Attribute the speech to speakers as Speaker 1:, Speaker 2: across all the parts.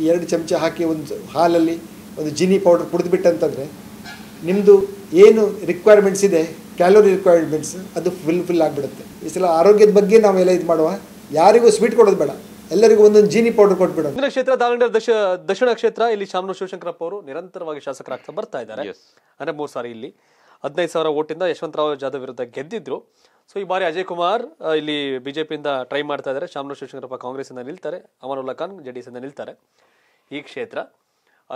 Speaker 1: ಈ ಎರಡು ಚಮಚ ಹಾಕಿ ಒಂದು ಹಾಲಲ್ಲಿ ಒಂದು ಜಿನಿ ಪೌಡ್ರ್ ಕುಡಿದ್ಬಿಟ್ಟಂತಂದರೆ ನಿಮ್ಮದು ಏನು ರಿಕ್ವೈರ್ಮೆಂಟ್ಸ್ ಇದೆ ಕ್ಯಾಲೋರಿ ರಿಕ್ವೈರ್ಮೆಂಟ್ಸ್ ಅದು ಫುಲ್ ಫಿಲ್ ಆಗಿಬಿಡುತ್ತೆ ಈ ಸಲ ಆರೋಗ್ಯದ ಬಗ್ಗೆ ನಾವೆಲ್ಲ ಇದು ಮಾಡುವ ಯಾರಿಗೂ ಸ್ವೀಟ್ ಕೊಡೋದು ಬೇಡ ಎಲ್ಲರಿಗೂ ಒಂದೊಂದು ಜೀನಿ ಪೌಡರ್ ಕೊಟ್ಬಿಡೋದು
Speaker 2: ಮುಂದಿನ ಕ್ಷೇತ್ರ ದಾವಣಗೆರೆ ದಶ ದಕ್ಷಿಣ ಕ್ಷೇತ್ರ ಇಲ್ಲಿ ಶಾಮನೂರು ಶಿವಶಂಕರಪ್ಪ ಅವರು ನಿರಂತರವಾಗಿ ಶಾಸಕರಾಗ್ತಾ ಬರ್ತಾ ಇದ್ದಾರೆ ಅಂದರೆ ಮೂರು ಸಾರಿ ಇಲ್ಲಿ ಹದಿನೈದು ಸಾವಿರ ಓಟಿಂದ ಯಶವಂತರಾವ್ ಜಾಧವ್ ವಿರುದ್ಧ ಗೆದ್ದಿದ್ರು ಸೊ ಈ ಬಾರಿ ಅಜಯ್ ಕುಮಾರ್ ಇಲ್ಲಿ ಬಿಜೆಪಿಯಿಂದ ಟ್ರೈ ಮಾಡ್ತಾ ಇದ್ದಾರೆ ಶಾಮನೂರು ಶಿವಶಂಕರಪ್ಪ ಇಂದ ನಿಲ್ತಾರೆ ಅಮರುಲ್ಲಾ ಖಾನ್ ಜೆಡಿಎಸ್ ಇಂದ ನಿಲ್ತಾರೆ ಈ ಕ್ಷೇತ್ರ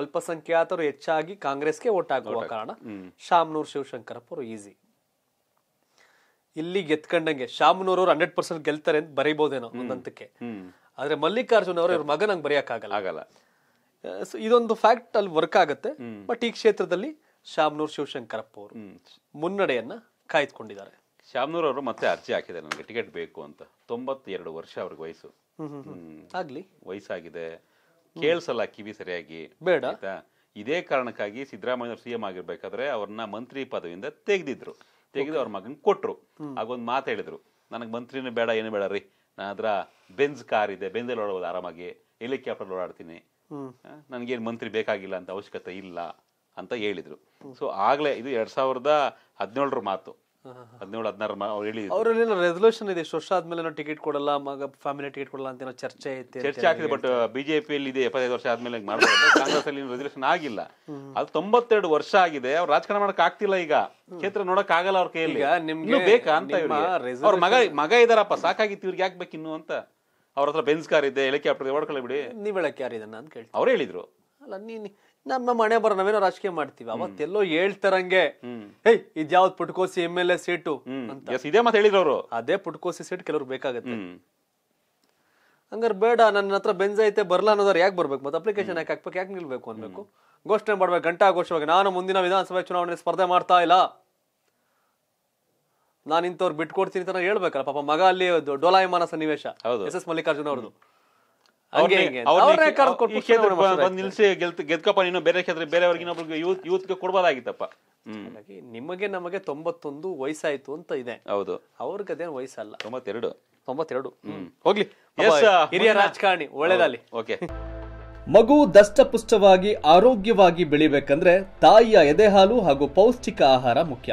Speaker 2: ಅಲ್ಪಸಂಖ್ಯಾತರು ಹೆಚ್ಚಾಗಿ ಕಾಂಗ್ರೆಸ್ಗೆ ಓಟ್ ಹಾಕುವ ಕಾರಣ ಶಾಮನೂರ್ ಶಿವಶಂಕರಪ್ಪ ಅವರು ಈಸಿ ಇಲ್ಲಿ ಗೆತ್ಕೊಂಡಂಗೆ ಶಾಮನೂರ್ ಅವರು ಹಂಡ್ರೆಡ್ ಪರ್ಸೆಂಟ್ ಗೆಲ್ತಾರೆ ಅಂತ ಬರೀಬಹುದೇನೋ ಒಂದಂತಕ್ಕೆ ಆದ್ರೆ ಮಲ್ಲಿಕಾರ್ಜುನ್ ಅವರು ಇವ್ರ ಮಗನ ಬರೆಯಕ್ ಆಗಲ್ಲ ಇದೊಂದು ಫ್ಯಾಕ್ಟ್ ಅಲ್ಲಿ ವರ್ಕ್ ಆಗುತ್ತೆ ಬಟ್ ಈ ಕ್ಷೇತ್ರದಲ್ಲಿ ಶಾಮನೂರ್ ಶಿವಶಂಕರಪ್ಪ ಅವರು ಮುನ್ನಡೆಯನ್ನ ಕಾಯ್ದುಕೊಂಡಿದ್ದಾರೆ
Speaker 1: ಶಾಮನೂರ್ ಅವರು ಮತ್ತೆ ಅರ್ಜಿ ಹಾಕಿದ್ದಾರೆ ನನಗೆ ಟಿಕೆಟ್ ಬೇಕು ಅಂತ ತೊಂಬತ್ತೆರಡು ವರ್ಷ ಅವ್ರಿಗೆ ವಯಸ್ಸು ಆಗ್ಲಿ ವಯಸ್ಸಾಗಿದೆ ಕೇಳಿಸಲ್ಲ ಕಿವಿ ಸರಿಯಾಗಿ ಬೇಡ ಇದೇ ಕಾರಣಕ್ಕಾಗಿ ಸಿದ್ದರಾಮಯ್ಯ ಸಿಎಂ ಸಿಎಂ ಆಗಿರ್ಬೇಕಾದ್ರೆ ಅವ್ರನ್ನ ಮಂತ್ರಿ ಪದವಿಯಿಂದ ತೆಗೆದಿದ್ರು ತೆಗೆದು ಅವ್ರ ಮಗನ್ ಕೊಟ್ರು ಹಾಗೊಂದು ಮಾತು ಹೇಳಿದ್ರು ನನಗೆ ಮಂತ್ರಿನೂ ಬೇಡ ಏನು ಬೇಡ ರೀ ನಾನದ್ರ ಅದ್ರ ಬೆಂಜ್ ಕಾರ್ ಇದೆ ಬೆಂಜಲ್ಲಿ ಓಡಬಹುದು ಆರಾಮಾಗಿ ಹೆಲಿಕಾಪ್ಟರ್ ಓಡಾಡ್ತೀನಿ ನನಗೇನು ಮಂತ್ರಿ ಬೇಕಾಗಿಲ್ಲ ಅಂತ ಅವಶ್ಯಕತೆ ಇಲ್ಲ ಅಂತ ಹೇಳಿದ್ರು ಸೊ ಆಗ್ಲೇ ಇದು ಎರಡ್ ಸಾವಿರದ ಹದಿನೇಳರ ಮಾತು ಹದಿನೇಳು ಹದಿನಾರು ಅವ್ರು ಹೇಳಿ ಅವ್ರಲ್ಲಿ
Speaker 2: ರೆಸಲ್ಯೂಷನ್ ಇದೆ ಎಷ್ಟು ವರ್ಷ ಆದ್ಮೇಲೆ ಟಿಕೆಟ್ ಕೊಡಲ್ಲ ಮಗ ಫ್ಯಾಮಿಲಿ ಟಿಕೆಟ್ ಕೊಡಲ್ಲ ಅಂತ ಏನೋ ಚರ್ಚೆ ಐತೆ ಚರ್ಚೆ ಆಗಿದೆ ಬಟ್
Speaker 1: ಅಲ್ಲಿ ಇದೆ ಎಪ್ಪತ್ತೈದು ವರ್ಷ ಆದ್ಮೇಲೆ ಮಾಡ್ತಾರೆ ಕಾಂಗ್ರೆಸ್ ಅಲ್ಲಿ ರೆಸಲ್ಯೂಷನ್ ಆಗಿಲ್ಲ ಅದು ತೊಂಬತ್ತೆರಡು ವರ್ಷ ಆಗಿದೆ ಅವ್ರು ರಾಜಕಾರಣ ಮಾಡಕ್ ಆಗ್ತಿಲ್ಲ ಈಗ ಕ್ಷೇತ್ರ ನೋಡಕ್ ಆಗಲ್ಲ ಅವ್ರ ಕೈಯಲ್ಲಿ ನಿಮ್ಗೆ ಬೇಕಾ ಅಂತ ಅವ್ರ ಮಗ ಮಗ ಇದಾರಪ್ಪ ಸಾಕಾಗಿತ್ತು ಇವ್ರಿಗೆ ಯಾಕೆ ಬೇಕು ಇನ್ನು ಅಂತ ಅವ್ರ ಹತ್ರ ಬೆನ್ಸ್ ಕಾರ್ ಇದೆ ಹೆಲಿಕಾಪ್ಟರ್ ಇದೆ ಓಡ್ಕೊಳ್ಳಿ ಬಿಡಿ ನೀವು ಹೇಳಕ್ಕೆ ಯಾರು ಇದನ್ನ ಅಂತ ಕೇಳಿ ಅವ್ರು ಹೇಳಿದ್ರು ಅಲ್ಲ ನೀ ನಮ್ಮ ಮನೆ ಬರೋ
Speaker 2: ನಾವೇನೋ ರಾಜಕೀಯ ಮಾಡ್ತೀವಿ ಅವತ್ತೆಲ್ಲೋ ಹೇಳ್ತಾರಂಗೆ ಏಯ್ ಇದ್ಯಾವ್ದು ಪುಟ್ಕೋಸಿ ಎಮ್ ಎಲ್ ಎ ಸೀಟು ಇದೇ ಮತ್ತೆ ಹೇಳಿದ್ರು ಅವರು ಅದೇ ಪುಟ್ಕೋಸಿ ಸೀಟ್ ಕೆಲವ್ರು ಬೇಕಾಗತ್ತೆ ಹಂಗಾರೆ ಬೇಡ ನನ್ನ ಹತ್ರ ಬೆಂಜ್ ಐತೆ ಬರಲ್ಲ ಅನ್ನೋದಾರು ಯಾಕೆ ಬರ್ಬೇಕು ಮತ್ತೆ ಅಪ್ಲಿಕೇಶನ್ ಯಾಕೆ ಹಾಕ್ಬೇಕು ಯಾಕೆ ನಿಲ್ಬೇಕು ಅನ್ಬೇಕು ಘೋಷಣೆ ಮಾಡ್ಬೇಕು ಗಂಟಾ ಘೋಷವಾಗಿ ನಾನು ಮುಂದಿನ ವಿಧಾನಸಭೆ ಚುನಾವಣೆ ಸ್ಪರ್ಧೆ ಮಾಡ್ತಾ ಇಲ್ಲ ನಾನು ಇಂಥವ್ರು ಬಿಟ್ಕೊಡ್ತೀನಿ ಅಂತ ಹೇಳ್ಬೇಕಲ್ಲ ಪಾಪ ಮಗ ಅಲ್ಲಿ
Speaker 1: ಡೋಲಾಯಮಾನ ಸನ್ನಿವೇಶ ಎಸ್ ಎಸ್ ಮಲ್ಲಿಕಾರ್ಜುನ ಅವ್ರದ್ದು ಗೆದ್ಕಪ್ಪ ಬೇರೆ ಕ್ಷೇತ್ರ ಯೂತ್ ನಿಮಗೆ ನಮಗೆ ತೊಂಬತ್ತೊಂದು ವಯಸ್ಸಾಯ್ತು ಅಂತ ಇದೆ ಹೌದು ಅವ್ರಿಗೆ ಅದೇನು ವಯಸ್ಸಲ್ಲ ತೊಂಬತ್ತೆರಡು
Speaker 2: ತೊಂಬತ್ತೆರಡು ಹೋಗ್ಲಿ ಹಿರಿಯ ರಾಜಕಾರಣಿ
Speaker 1: ಒಳ್ಳೇದಾಲಿ ಓಕೆ
Speaker 2: ಮಗು ದಷ್ಟಪುಷ್ಟವಾಗಿ ಆರೋಗ್ಯವಾಗಿ ಬೆಳಿಬೇಕಂದ್ರೆ ತಾಯಿಯ ಎದೆ ಹಾಲು ಹಾಗೂ ಪೌಷ್ಟಿಕ ಆಹಾರ ಮುಖ್ಯ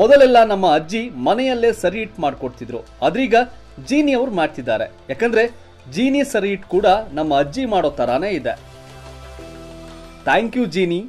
Speaker 2: ಮೊದಲೆಲ್ಲ ನಮ್ಮ ಅಜ್ಜಿ ಮನೆಯಲ್ಲೇ ಸರಿ ಇಟ್ ಮಾಡ್ಕೊಡ್ತಿದ್ರು ಅದ್ರೀಗ ಜೀನಿ ಅವ್ರು ಮಾಡ್ತಿದ್ದಾರೆ ಯಾಕಂದ್ರೆ ಜೀನಿ ಇಟ್ ಕೂಡ ನಮ್ಮ ಅಜ್ಜಿ ಮಾಡೋ ತರಾನೇ ಇದೆ ಥ್ಯಾಂಕ್ ಯು ಜೀನಿ